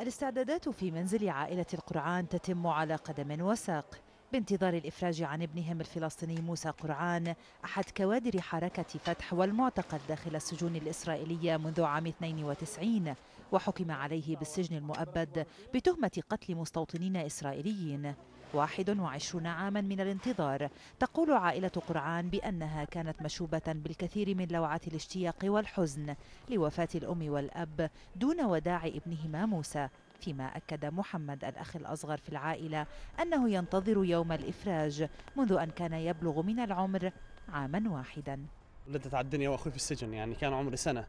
الاستعدادات في منزل عائلة القرعان تتم على قدم وساق بانتظار الإفراج عن ابنهم الفلسطيني موسى قرعان أحد كوادر حركة فتح والمعتقل داخل السجون الإسرائيلية منذ عام 92 وحكم عليه بالسجن المؤبد بتهمة قتل مستوطنين إسرائيليين 21 عاما من الانتظار تقول عائلة قرعان بأنها كانت مشوبة بالكثير من لوعة الاشتياق والحزن لوفاة الأم والأب دون وداع ابنهما موسى فيما أكد محمد الأخ الأصغر في العائلة أنه ينتظر يوم الإفراج منذ أن كان يبلغ من العمر عاما واحدا ولدت على الدنيا وأخوي في السجن يعني كان عمري سنة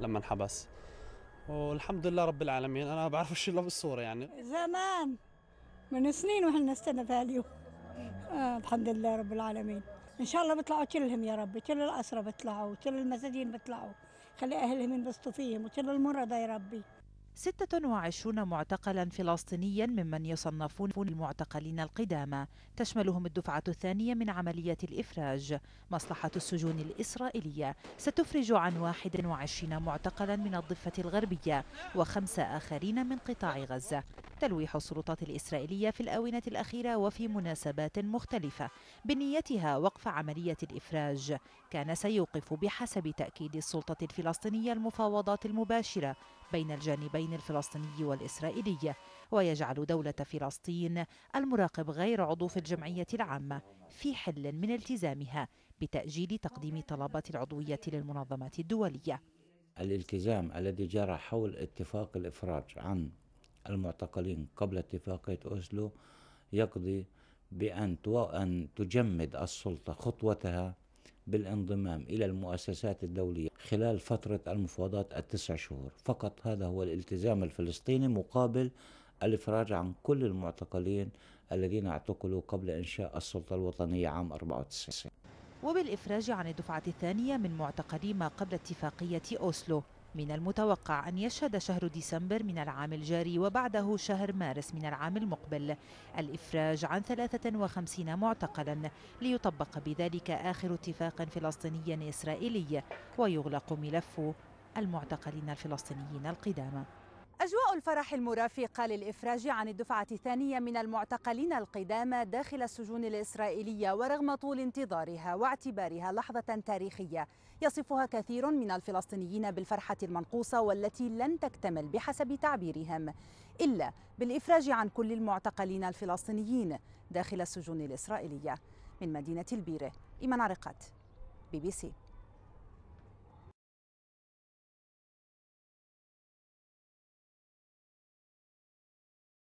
لما انحبس والحمد لله رب العالمين أنا بعرف شو بالصورة يعني زمان من سنين وحنا نستنى في اليوم آه الحمد لله رب العالمين ان شاء الله بيطلعوا كلهم يا رب كل الاسرى بيطلعوا كل المساجين بيطلعوا خلي اهلهم ينبسطوا فيهم وكل المرضى يا ربي 26 معتقلا فلسطينيا ممن يصنفون المعتقلين القدامى تشملهم الدفعة الثانية من عملية الإفراج مصلحة السجون الإسرائيلية ستفرج عن 21 معتقلا من الضفة الغربية وخمسة آخرين من قطاع غزة تلويح السلطات الإسرائيلية في الآونة الأخيرة وفي مناسبات مختلفة بنيتها وقف عملية الإفراج كان سيوقف بحسب تأكيد السلطة الفلسطينية المفاوضات المباشرة بين الجانبين الحدودين الفلسطيني والإسرائيلي ويجعل دولة فلسطين المراقب غير عضو في الجمعية العامة في حل من التزامها بتأجيل تقديم طلبات العضوية للمنظمات الدولية الالتزام الذي جرى حول اتفاق الإفراج عن المعتقلين قبل اتفاقية أوسلو يقضي بأن تجمد السلطة خطوتها بالانضمام إلى المؤسسات الدولية خلال فترة المفاوضات التسع شهور فقط هذا هو الالتزام الفلسطيني مقابل الإفراج عن كل المعتقلين الذين اعتقلوا قبل إنشاء السلطة الوطنية عام 94 وبالإفراج عن الدفعة الثانية من معتقلي ما قبل اتفاقية أوسلو من المتوقع أن يشهد شهر ديسمبر من العام الجاري وبعده شهر مارس من العام المقبل الإفراج عن 53 معتقلا ليطبق بذلك آخر اتفاق فلسطيني إسرائيلي ويغلق ملف المعتقلين الفلسطينيين القدامى الفرح المرافقة للإفراج عن الدفعة الثانية من المعتقلين القدامى داخل السجون الإسرائيلية ورغم طول انتظارها واعتبارها لحظة تاريخية يصفها كثير من الفلسطينيين بالفرحة المنقوصة والتي لن تكتمل بحسب تعبيرهم إلا بالإفراج عن كل المعتقلين الفلسطينيين داخل السجون الإسرائيلية من مدينة البيرة إيمان عرقات بي بي سي